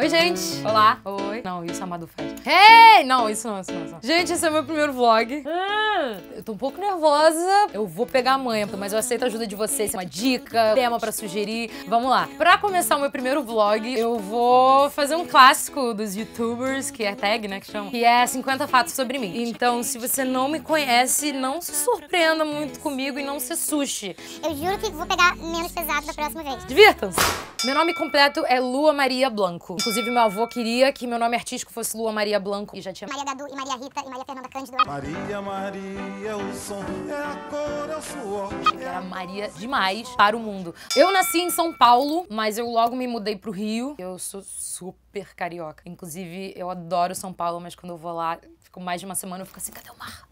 Oi, gente! Olá! Oi! Não, isso é Amado faz. Hey! Não, isso não, isso não, isso não. Gente, esse é meu primeiro vlog. Ah. eu tô um pouco nervosa. Eu vou pegar a manha, mas eu aceito a ajuda de vocês. Uma dica, tema pra sugerir. Vamos lá. Pra começar o meu primeiro vlog, eu vou fazer um clássico dos youtubers, que é tag, né, que chama. Que é 50 fatos sobre mim. Então, se você não me conhece, não se surpreenda muito comigo e não se assuste. Eu juro que vou pegar menos pesado da próxima vez. Divirtam-se! Meu nome completo é Lua Maria Blanco. Inclusive, meu avô queria que meu nome artístico fosse Lua Maria Blanco. E já tinha Maria Dadu e Maria Rita, e Maria Fernanda Cândido. Maria, Maria, o som é a cor, é o suor. É Era Maria demais para o mundo. Eu nasci em São Paulo, mas eu logo me mudei pro Rio. Eu sou super carioca. Inclusive, eu adoro São Paulo, mas quando eu vou lá, fico mais de uma semana, eu fico assim, cadê o mar?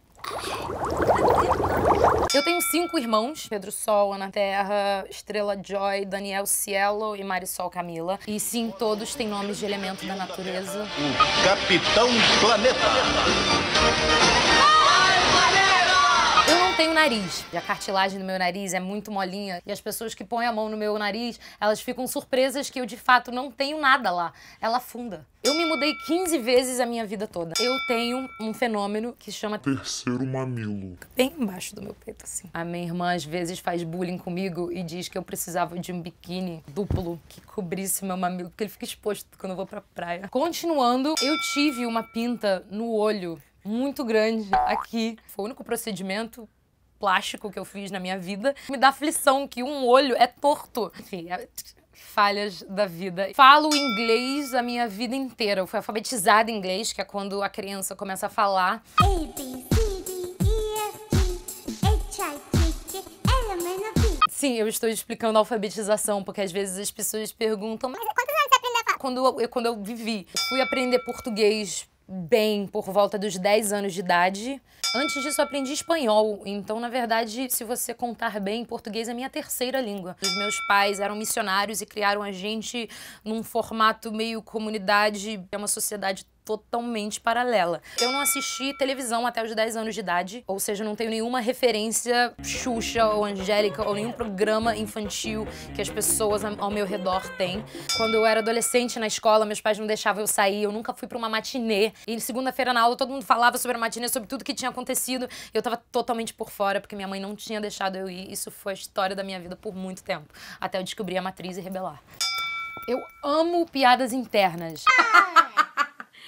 Eu tenho cinco irmãos: Pedro Sol, Ana Terra, Estrela Joy, Daniel Cielo e Marisol Camila. E sim, todos têm nomes de elemento da natureza. O Capitão Planeta. Ah! tenho nariz. E a cartilagem do meu nariz é muito molinha. E as pessoas que põem a mão no meu nariz, elas ficam surpresas que eu de fato não tenho nada lá. Ela afunda. Eu me mudei 15 vezes a minha vida toda. Eu tenho um fenômeno que chama terceiro mamilo. Bem embaixo do meu peito, assim. A minha irmã às vezes faz bullying comigo e diz que eu precisava de um biquíni duplo que cobrisse meu mamilo, porque ele fica exposto quando eu vou pra praia. Continuando, eu tive uma pinta no olho muito grande aqui. Foi o único procedimento plástico que eu fiz na minha vida. Me dá aflição que um olho é torto. Enfim, é falhas da vida. Falo inglês a minha vida inteira. Eu fui alfabetizada em inglês, que é quando a criança começa a falar. Sim, eu estou explicando a alfabetização, porque às vezes as pessoas perguntam, mas quantos anos você aprendeu a falar? Quando eu, quando eu vivi, fui aprender português bem por volta dos 10 anos de idade. Antes disso, aprendi espanhol. Então, na verdade, se você contar bem, português é minha terceira língua. Os meus pais eram missionários e criaram a gente num formato meio comunidade. É uma sociedade totalmente paralela. Eu não assisti televisão até os 10 anos de idade, ou seja, não tenho nenhuma referência Xuxa ou Angélica ou nenhum programa infantil que as pessoas ao meu redor têm. Quando eu era adolescente na escola, meus pais não deixavam eu sair, eu nunca fui para uma matinê. E segunda-feira na aula todo mundo falava sobre a matinê, sobre tudo que tinha acontecido. Eu tava totalmente por fora porque minha mãe não tinha deixado eu ir. Isso foi a história da minha vida por muito tempo, até eu descobrir a matriz e rebelar. Eu amo piadas internas.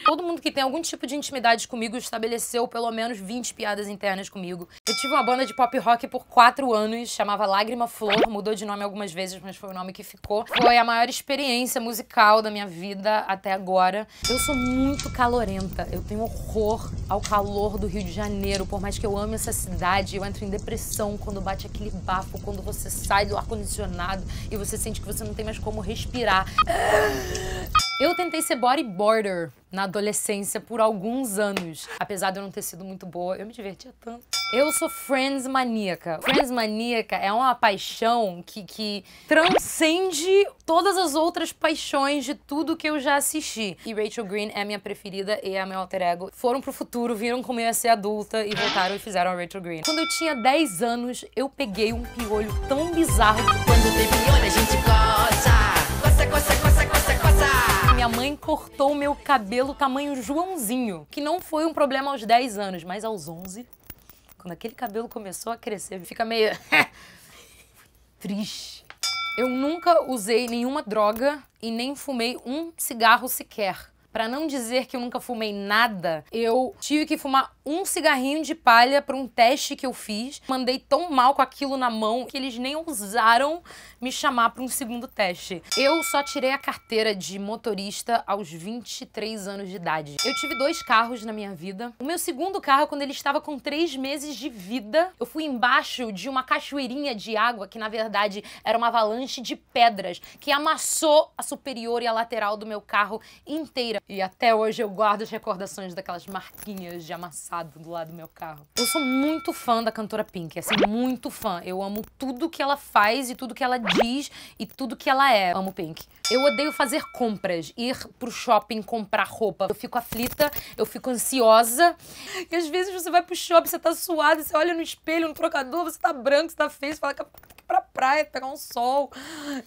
Todo mundo que tem algum tipo de intimidade comigo estabeleceu pelo menos 20 piadas internas comigo. Eu tive uma banda de pop rock por quatro anos, chamava Lágrima Flor, mudou de nome algumas vezes, mas foi o nome que ficou. Foi a maior experiência musical da minha vida até agora. Eu sou muito calorenta, eu tenho horror ao calor do Rio de Janeiro, por mais que eu ame essa cidade, eu entro em depressão quando bate aquele bafo, quando você sai do ar-condicionado e você sente que você não tem mais como respirar. Ah! Eu tentei ser bodyboarder na adolescência por alguns anos. Apesar de eu não ter sido muito boa, eu me divertia tanto. Eu sou Friends maníaca. Friends maníaca é uma paixão que, que transcende todas as outras paixões de tudo que eu já assisti. E Rachel Green é a minha preferida e é a meu alter ego. Foram pro futuro, viram como eu ia ser adulta e voltaram e fizeram a Rachel Green. Quando eu tinha 10 anos, eu peguei um piolho tão bizarro quando tem piolho a gente gosta. Gosta, gosta, minha mãe cortou meu cabelo tamanho Joãozinho, que não foi um problema aos 10 anos, mas aos 11, quando aquele cabelo começou a crescer, fica meio triste. Eu nunca usei nenhuma droga e nem fumei um cigarro sequer. Para não dizer que eu nunca fumei nada, eu tive que fumar um cigarrinho de palha para um teste que eu fiz. Mandei tão mal com aquilo na mão que eles nem ousaram me chamar para um segundo teste. Eu só tirei a carteira de motorista aos 23 anos de idade. Eu tive dois carros na minha vida. O meu segundo carro, quando ele estava com três meses de vida, eu fui embaixo de uma cachoeirinha de água que, na verdade, era uma avalanche de pedras que amassou a superior e a lateral do meu carro inteira. E até hoje eu guardo as recordações daquelas marquinhas de amassado do lado do meu carro. Eu sou muito fã da cantora Pink, assim, muito fã. Eu amo tudo que ela faz e tudo que ela diz e tudo que ela é. Amo Pink. Eu odeio fazer compras, ir pro shopping comprar roupa. Eu fico aflita, eu fico ansiosa. E às vezes você vai pro shopping, você tá suada, você olha no espelho, no trocador, você tá branco, você tá feio, você fala, pra praia, pegar um sol.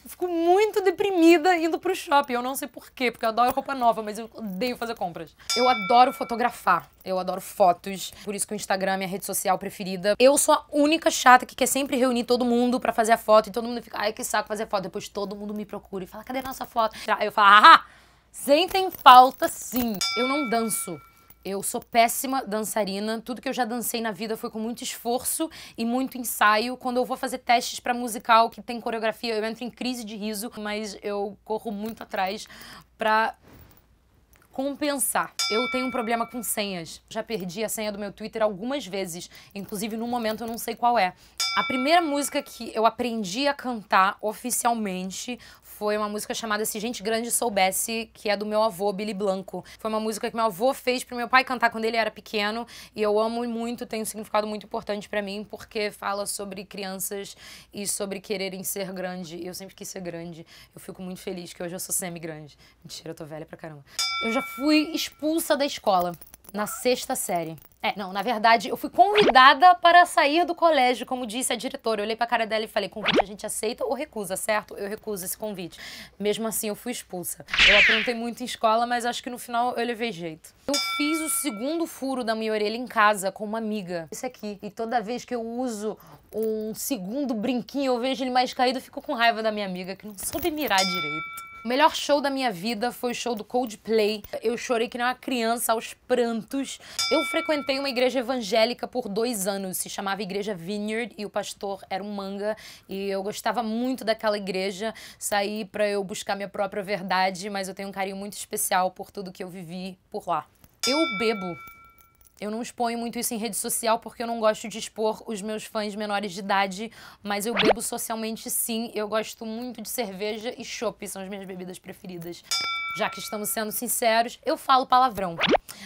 Eu fico muito deprimida indo pro shopping. Eu não sei porquê, porque eu adoro roupa nova, mas eu odeio fazer compras. Eu adoro fotografar. Eu adoro fotos. Por isso que o Instagram é minha rede social preferida. Eu sou a única chata que quer sempre reunir todo mundo pra fazer a foto. E todo mundo fica, ai, que saco fazer foto. Depois todo mundo me procura e fala, cadê a nossa foto? Aí eu falo, ah, sentem falta sim. Eu não danço. Eu sou péssima dançarina. Tudo que eu já dancei na vida foi com muito esforço e muito ensaio. Quando eu vou fazer testes para musical que tem coreografia, eu entro em crise de riso, mas eu corro muito atrás para compensar. Eu tenho um problema com senhas. Já perdi a senha do meu Twitter algumas vezes, inclusive num momento eu não sei qual é. A primeira música que eu aprendi a cantar oficialmente foi uma música chamada Se Gente Grande Soubesse, que é do meu avô, Billy Blanco. Foi uma música que meu avô fez pro meu pai cantar quando ele era pequeno e eu amo muito, tem um significado muito importante para mim, porque fala sobre crianças e sobre quererem ser grande. Eu sempre quis ser grande. Eu fico muito feliz que hoje eu sou semi-grande. Mentira, eu tô velha pra caramba. Eu já fui expulsa da escola, na sexta série. É, não, na verdade, eu fui convidada para sair do colégio, como disse a diretora. Eu olhei para a cara dela e falei: convite a gente aceita ou recusa, certo? Eu recuso esse convite. Mesmo assim, eu fui expulsa. Eu aprontei muito em escola, mas acho que no final eu levei jeito. Eu fiz o segundo furo da minha orelha em casa com uma amiga. Esse aqui. E toda vez que eu uso um segundo brinquinho, eu vejo ele mais caído, eu fico com raiva da minha amiga, que não soube mirar direito. O melhor show da minha vida foi o show do Coldplay. Eu chorei que nem uma criança aos prantos. Eu frequentei uma igreja evangélica por dois anos, se chamava Igreja Vineyard e o pastor era um manga e eu gostava muito daquela igreja. Saí para eu buscar minha própria verdade, mas eu tenho um carinho muito especial por tudo que eu vivi por lá. Eu bebo eu não exponho muito isso em rede social porque eu não gosto de expor os meus fãs menores de idade, mas eu bebo socialmente sim. Eu gosto muito de cerveja e chopp, são as minhas bebidas preferidas. Já que estamos sendo sinceros, eu falo palavrão.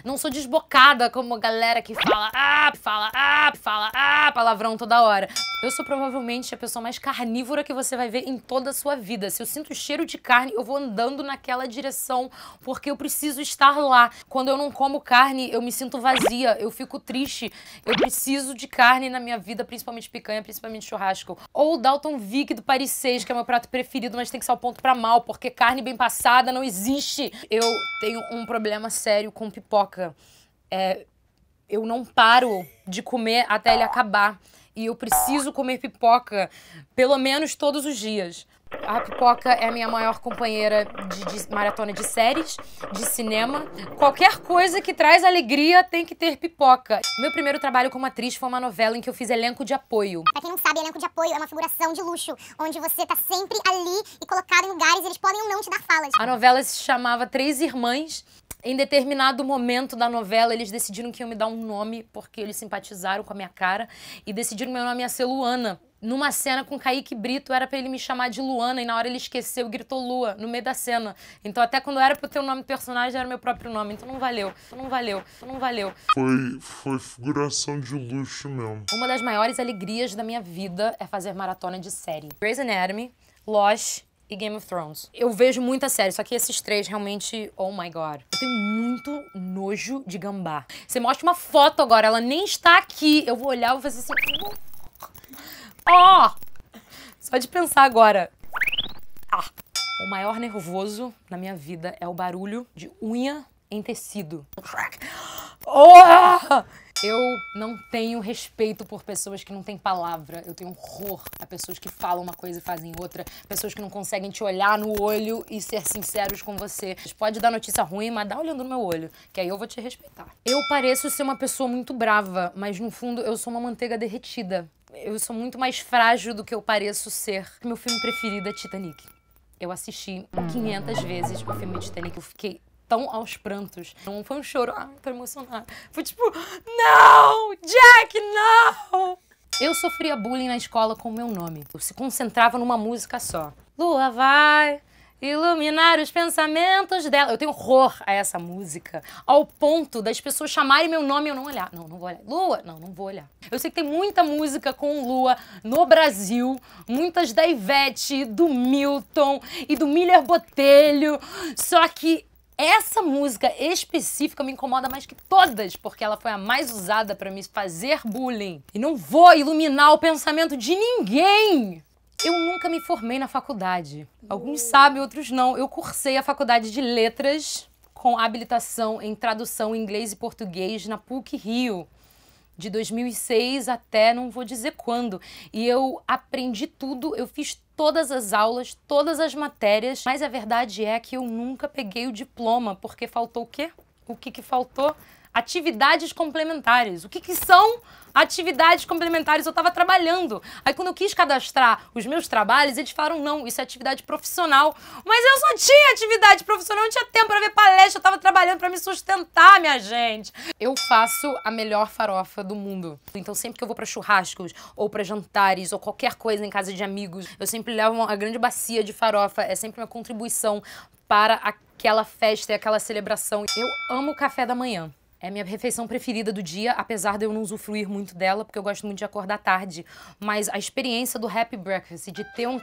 Não sou desbocada como a galera que fala ah, fala ah, fala ah, palavrão toda hora. Eu sou provavelmente a pessoa mais carnívora que você vai ver em toda a sua vida. Se eu sinto cheiro de carne, eu vou andando naquela direção porque eu preciso estar lá. Quando eu não como carne, eu me sinto vazia, eu fico triste. Eu preciso de carne na minha vida, principalmente picanha, principalmente churrasco. Ou o Dalton Vick do Paris 6, que é meu prato preferido, mas tem que ser o ponto para mal, porque carne bem passada não existe. Eu tenho um problema sério com pipoca pipoca. É, eu não paro de comer até ele acabar. E eu preciso comer pipoca pelo menos todos os dias. A pipoca é a minha maior companheira de, de, maratona de séries, de cinema. Qualquer coisa que traz alegria tem que ter pipoca. Meu primeiro trabalho como atriz foi uma novela em que eu fiz elenco de apoio. Pra quem não sabe, elenco de apoio é uma figuração de luxo, onde você tá sempre ali e colocado em lugares e eles podem ou não te dar falas. A novela se chamava Três Irmãs em determinado momento da novela, eles decidiram que iam me dar um nome porque eles simpatizaram com a minha cara e decidiram que meu nome ia ser Luana. Numa cena com Kaique Brito, era para ele me chamar de Luana e na hora ele esqueceu e gritou Lua no meio da cena. Então até quando era pro ter o nome do personagem, era meu próprio nome. Então não valeu, então não valeu, então não valeu. Foi, foi figuração de luxo mesmo. Uma das maiores alegrias da minha vida é fazer maratona de série. Grey's Anatomy, Lost, e Game of Thrones. Eu vejo muita série, só que esses três realmente, oh my god. Eu tenho muito nojo de gambá. Você mostra uma foto agora, ela nem está aqui. Eu vou olhar e vou fazer assim. Ó! Oh! Só de pensar agora. Ah. O maior nervoso na minha vida é o barulho de unha em tecido. Oh! Eu não tenho respeito por pessoas que não têm palavra. Eu tenho horror a pessoas que falam uma coisa e fazem outra. Pessoas que não conseguem te olhar no olho e ser sinceros com você. Pode dar notícia ruim, mas dá olhando no meu olho, que aí eu vou te respeitar. Eu pareço ser uma pessoa muito brava, mas no fundo eu sou uma manteiga derretida. Eu sou muito mais frágil do que eu pareço ser. Meu filme preferido é Titanic. Eu assisti 500 vezes o filme Titanic. Eu fiquei tão aos prantos. Não foi um choro, ah, tô emocionada. Foi tipo, não, Jack, não! Eu sofria bullying na escola com o meu nome. Eu se concentrava numa música só. Lua vai iluminar os pensamentos dela. Eu tenho horror a essa música, ao ponto das pessoas chamarem meu nome e eu não olhar. Não, não vou olhar. Lua? Não, não vou olhar. Eu sei que tem muita música com Lua no Brasil, muitas da Ivete, do Milton e do Miller Botelho, só que essa música específica me incomoda mais que todas, porque ela foi a mais usada para me fazer bullying. E não vou iluminar o pensamento de ninguém. Eu nunca me formei na faculdade. Alguns uh. sabem, outros não. Eu cursei a faculdade de letras com habilitação em tradução em inglês e português na PUC Rio de 2006 até não vou dizer quando. E eu aprendi tudo, eu fiz todas as aulas, todas as matérias, mas a verdade é que eu nunca peguei o diploma, porque faltou o quê? O que, que faltou? atividades complementares. O que, que são atividades complementares? Eu estava trabalhando. Aí quando eu quis cadastrar os meus trabalhos, eles falaram, não, isso é atividade profissional. Mas eu só tinha atividade profissional, não tinha tempo para ver palestra, eu estava trabalhando para me sustentar, minha gente. Eu faço a melhor farofa do mundo. Então sempre que eu vou para churrascos, ou para jantares, ou qualquer coisa em casa de amigos, eu sempre levo uma grande bacia de farofa, é sempre uma contribuição para aquela festa e aquela celebração. Eu amo o café da manhã. É minha refeição preferida do dia, apesar de eu não usufruir muito dela, porque eu gosto muito de acordar tarde. Mas a experiência do happy breakfast, de ter um...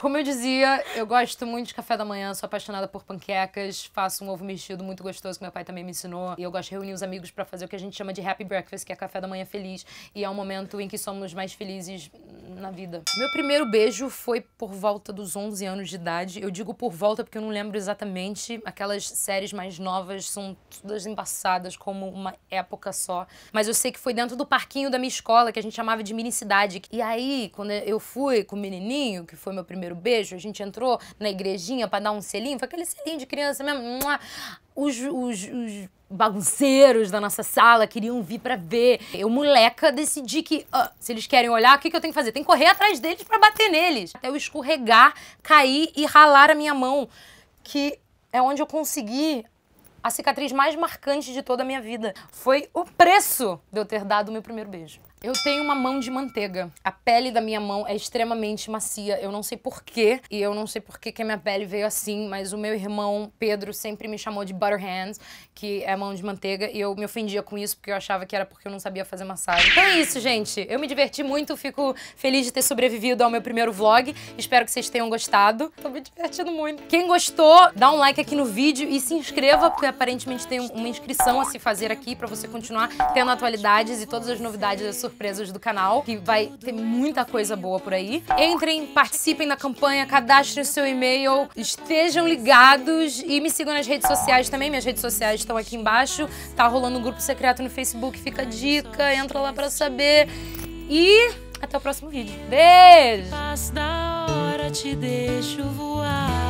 Como eu dizia, eu gosto muito de café da manhã, sou apaixonada por panquecas, faço um ovo mexido muito gostoso que meu pai também me ensinou. E eu gosto de reunir os amigos para fazer o que a gente chama de happy breakfast, que é café da manhã feliz. E é um momento em que somos mais felizes na vida. Meu primeiro beijo foi por volta dos 11 anos de idade. Eu digo por volta porque eu não lembro exatamente. Aquelas séries mais novas são todas embaçadas como uma época só. Mas eu sei que foi dentro do parquinho da minha escola, que a gente chamava de minicidade. E aí, quando eu fui com o menininho, que foi meu primeiro beijo, a gente entrou na igrejinha para dar um selinho. Foi aquele selinho de criança mesmo os, os, os bagunceiros da nossa sala queriam vir para ver. Eu, moleca, decidi que uh, se eles querem olhar, o que, que eu tenho que fazer? Tem que correr atrás deles para bater neles. Até eu escorregar, cair e ralar a minha mão, que é onde eu consegui a cicatriz mais marcante de toda a minha vida. Foi o preço de eu ter dado o meu primeiro beijo. Eu tenho uma mão de manteiga. A pele da minha mão é extremamente macia. Eu não sei porquê, e eu não sei porquê que a minha pele veio assim, mas o meu irmão Pedro sempre me chamou de butter hands, que é mão de manteiga, e eu me ofendia com isso porque eu achava que era porque eu não sabia fazer massagem. Então é isso, gente. Eu me diverti muito, fico feliz de ter sobrevivido ao meu primeiro vlog. Espero que vocês tenham gostado. Tô me divertindo muito. Quem gostou, dá um like aqui no vídeo e se inscreva, porque aparentemente tem uma inscrição a se fazer aqui para você continuar tendo atualidades e todas as novidades da sua surpresas do canal, que vai ter muita coisa boa por aí. Entrem, participem da campanha, cadastrem seu e-mail, estejam ligados e me sigam nas redes sociais também. Minhas redes sociais estão aqui embaixo. Tá rolando um grupo secreto no Facebook, fica a dica, entra lá pra saber. E até o próximo vídeo. Beijo! te deixo voar.